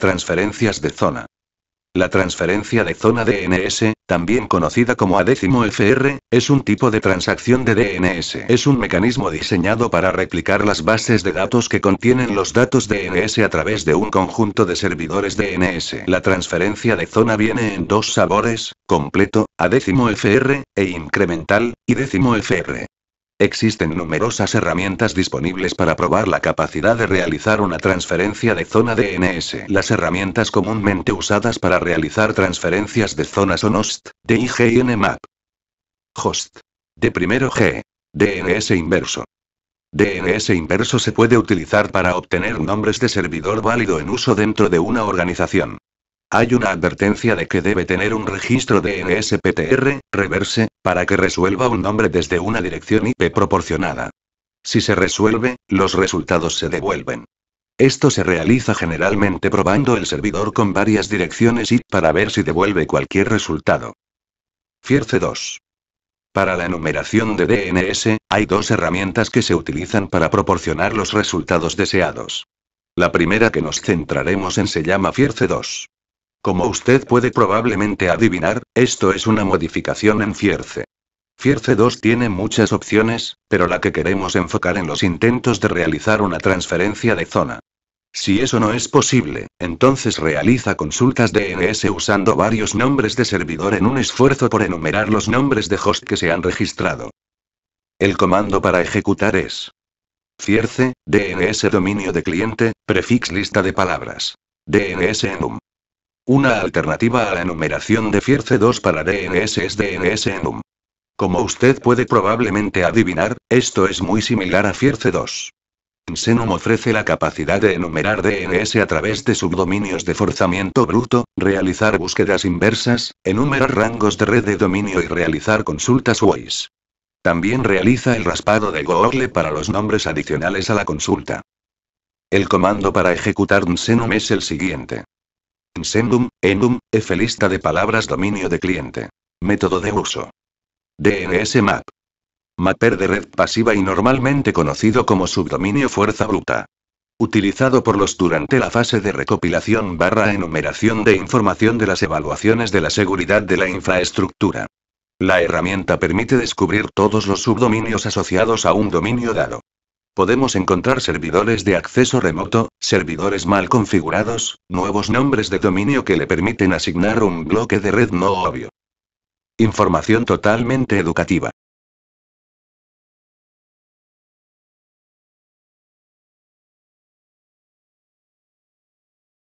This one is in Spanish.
Transferencias de zona. La transferencia de zona DNS, también conocida como adécimo FR, es un tipo de transacción de DNS. Es un mecanismo diseñado para replicar las bases de datos que contienen los datos DNS a través de un conjunto de servidores DNS. La transferencia de zona viene en dos sabores, completo, adécimo FR, e incremental, y décimo FR. Existen numerosas herramientas disponibles para probar la capacidad de realizar una transferencia de zona DNS. Las herramientas comúnmente usadas para realizar transferencias de zona son host, y nmap. host, de primero G, DNS inverso. DNS inverso se puede utilizar para obtener nombres de servidor válido en uso dentro de una organización. Hay una advertencia de que debe tener un registro de PTR, reverse, para que resuelva un nombre desde una dirección IP proporcionada. Si se resuelve, los resultados se devuelven. Esto se realiza generalmente probando el servidor con varias direcciones IP para ver si devuelve cualquier resultado. Fierce 2. Para la enumeración de DNS, hay dos herramientas que se utilizan para proporcionar los resultados deseados. La primera que nos centraremos en se llama Fierce 2. Como usted puede probablemente adivinar, esto es una modificación en Fierce. Fierce 2 tiene muchas opciones, pero la que queremos enfocar en los intentos de realizar una transferencia de zona. Si eso no es posible, entonces realiza consultas DNS e usando varios nombres de servidor en un esfuerzo por enumerar los nombres de host que se han registrado. El comando para ejecutar es Fierce, DNS dominio de cliente, prefix lista de palabras. DNS enum. Una alternativa a la enumeración de Fierce2 para DNS es Enum. Como usted puede probablemente adivinar, esto es muy similar a Fierce2. Nsenum ofrece la capacidad de enumerar DNS a través de subdominios de forzamiento bruto, realizar búsquedas inversas, enumerar rangos de red de dominio y realizar consultas WAIS. También realiza el raspado de Google para los nombres adicionales a la consulta. El comando para ejecutar Nsenum es el siguiente. Sendum, endum, e F lista de palabras dominio de cliente. Método de uso. DNS map. Mapper de red pasiva y normalmente conocido como subdominio fuerza bruta. Utilizado por los durante la fase de recopilación barra enumeración de información de las evaluaciones de la seguridad de la infraestructura. La herramienta permite descubrir todos los subdominios asociados a un dominio dado. Podemos encontrar servidores de acceso remoto, servidores mal configurados, nuevos nombres de dominio que le permiten asignar un bloque de red no obvio. Información totalmente educativa.